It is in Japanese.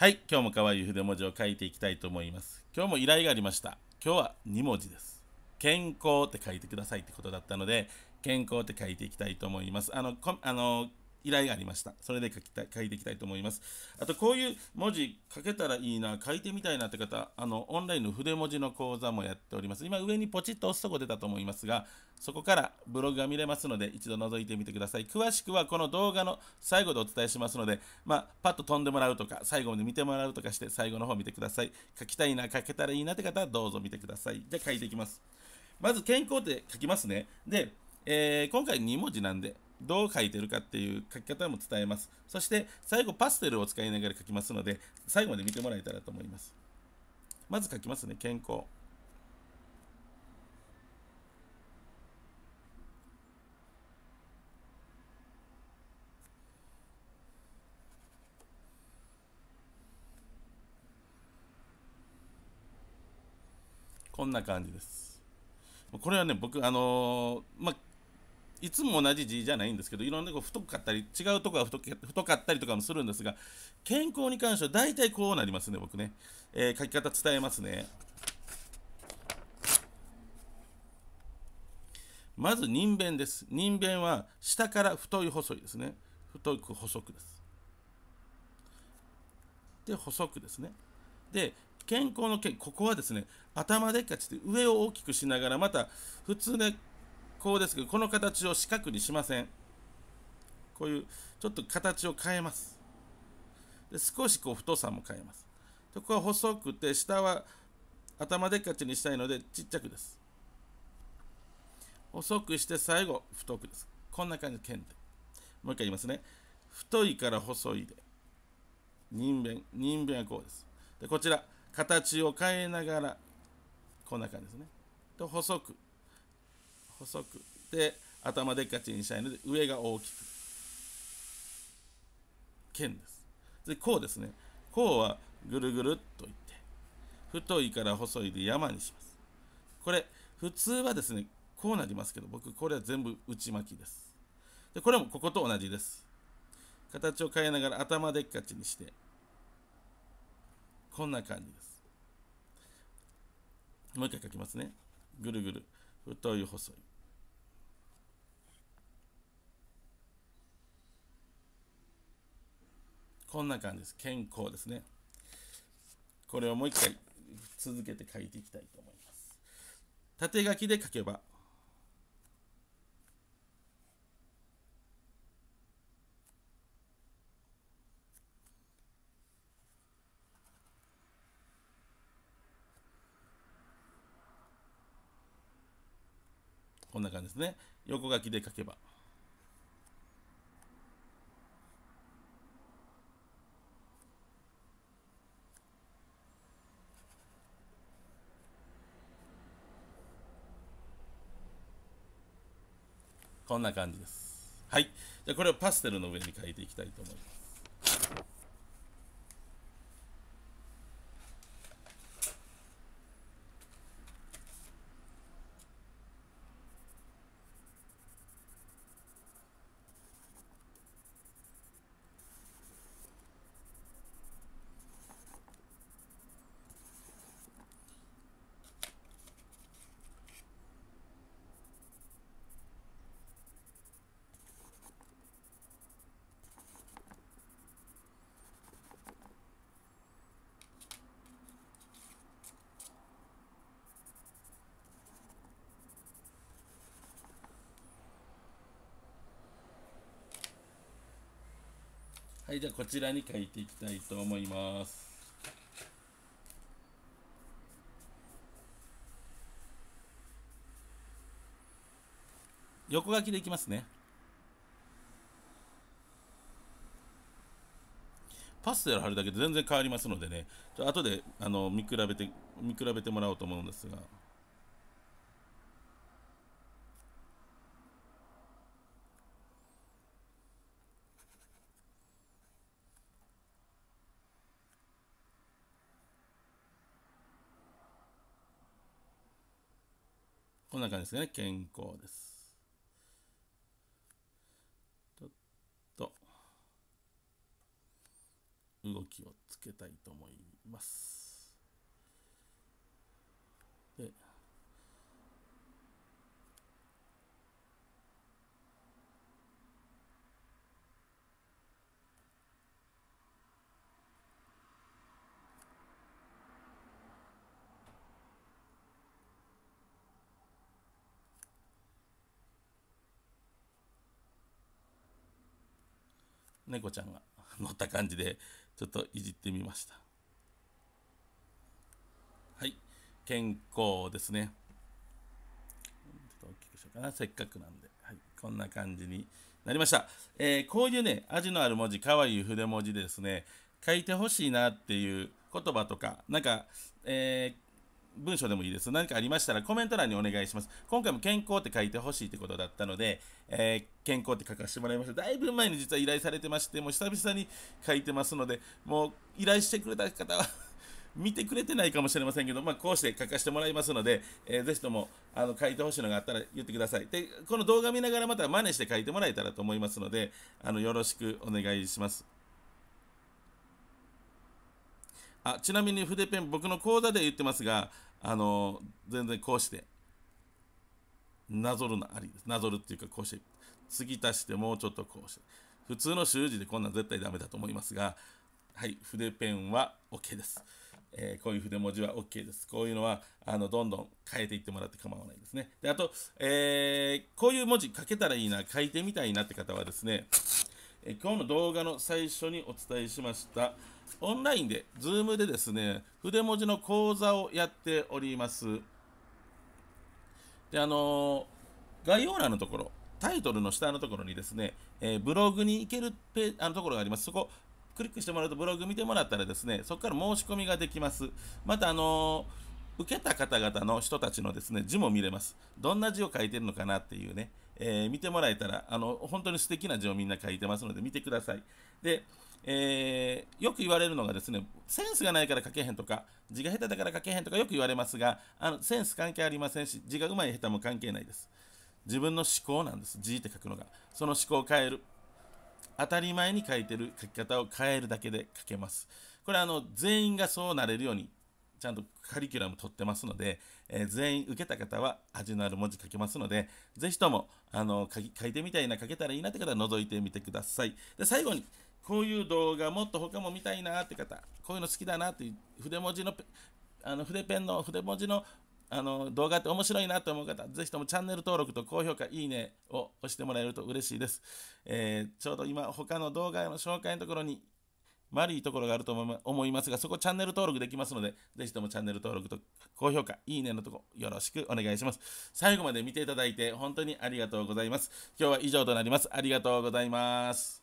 はい、今日も可愛い筆文字を書いていきたいと思います。今日も依頼がありました。今日は2文字です。健康って書いてくださいってことだったので、健康って書いていきたいと思います。あの、こあの依頼がありました。それで書きたい、書いていきたいと思います。あと、こういう文字書けたらいいな、書いてみたいなって方、あの、オンラインの筆文字の講座もやっております。今、上にポチッと押すとこ出たと思いますが、そこからブログが見れますので、一度覗いてみてください。詳しくは、この動画の最後でお伝えしますので、まあ、パッと飛んでもらうとか、最後まで見てもらうとかして、最後の方見てください。書きたいな、書けたらいいなって方、どうぞ見てください。じゃ書いていきます。まず、健康って書きますね。で、えー、今回2文字なんで、どう書いてるかっていう書き方も伝えます。そして最後パステルを使いながら書きますので、最後まで見てもらえたらと思います。まず書きますね、健康。こんな感じです。これはね、僕、あのー、まあいつも同じ字じゃないんですけどいろんなとこ太かったり違うとこが太かったりとかもするんですが健康に関しては大体こうなりますね僕ね、えー、書き方伝えますねまず人弁です人弁は下から太い細いですね太く細くですで細くですねで健康のここはですね頭でっかちで上を大きくしながらまた普通ねこうですけどこの形を四角にしませんこういうちょっと形を変えますで少しこう太さも変えますここは細くて下は頭でっかちにしたいのでちっちゃくです細くして最後太くですこんな感じ剣でもう一回言いますね太いから細いで人弁人弁はこうですでこちら形を変えながらこんな感じですねと細く細くで頭でっかちにしたいので上が大きく剣ですでこうですねこうはぐるぐるっといって太いから細いで山にしますこれ普通はですねこうなりますけど僕これは全部内巻きですでこれもここと同じです形を変えながら頭でっかちにしてこんな感じですもう一回書きますねぐるぐる太い細いこんな感じです。健康ですね。これをもう一回続けて書いていきたいと思います。縦書きで書けば、こんな感じですね。横書きで書けば。こんな感じです。はい。じゃこれをパステルの上に書いていきたいと思います。はい、じゃあこちらに書いていきたいと思います。横書きでいきますね。パステル貼るだけで全然変わりますのでね、ちょ後であの見比べて見比べてもらおうと思うんですが。こんな感じですね。健康です。ちょっと、動きをつけたいと思います。猫ちゃんが 乗った感じでちょっといじってみましたはい健康ですねちょっと大きくしようかなせっかくなんで、はい、こんな感じになりました、えー、こういうね味のある文字かわいい筆文字でですね書いてほしいなっていう言葉とかなんか、えー文章でもいいです。何かありましたらコメント欄にお願いします。今回も健康って書いてほしいってことだったので、えー、健康って書かせてもらいました。だいぶ前に実は依頼されてまして、もう久々に書いてますので、もう依頼してくれた方は 見てくれてないかもしれませんけど、まあ、こうして書かせてもらいますので、えー、ぜひともあの書いてほしいのがあったら言ってください。で、この動画見ながらまた真似して書いてもらえたらと思いますので、あのよろしくお願いします。あちなみに筆ペン僕の講座で言ってますがあの全然こうしてなぞるのありですなぞるっていうかこうして継ぎ足してもうちょっとこうして普通の習字でこんなん絶対ダメだと思いますがはい筆ペンは OK です、えー、こういう筆文字は OK ですこういうのはあのどんどん変えていってもらって構わないですねであと、えー、こういう文字書けたらいいな書いてみたいなって方はですねえ今日の動画の最初にお伝えしましたオンラインで Zoom でですね筆文字の講座をやっておりますであのー、概要欄のところタイトルの下のところにですね、えー、ブログに行けるペあのところがありますそこクリックしてもらうとブログ見てもらったらですねそこから申し込みができますまたあのー受けた方々の人たちのですね字も見れます。どんな字を書いてるのかなっていうね。えー、見てもらえたら、あの、本当に素敵な字をみんな書いてますので、見てください。で、えー、よく言われるのがですね、センスがないから書けへんとか、字が下手だから書けへんとかよく言われますが、あの、センス関係ありませんし、字が上手い下手も関係ないです。自分の思考なんです。字って書くのが。その思考を変える。当たり前に書いてる書き方を変えるだけで書けます。これあの、全員がそうなれるようにちゃんとカリキュラム取ってますので、えー、全員受けた方は味のある文字書けますので、ぜひとも、あの、書書いてみたいな、書けたらいいなって方は覗いてみてください。で、最後に、こういう動画もっと他も見たいなって方、こういうの好きだなっていう、筆文字の、あの筆ペンの筆文字のあの動画って面白いなと思う方、ぜひともチャンネル登録と高評価、いいねを押してもらえると嬉しいです。えー、ちょうど今、他の動画の紹介のところに丸いところがあると思いますが、そこチャンネル登録できますので、ぜひともチャンネル登録と高評価、いいねのとこよろしくお願いします。最後まで見ていただいて本当にありがとうございます。今日は以上となります。ありがとうございます。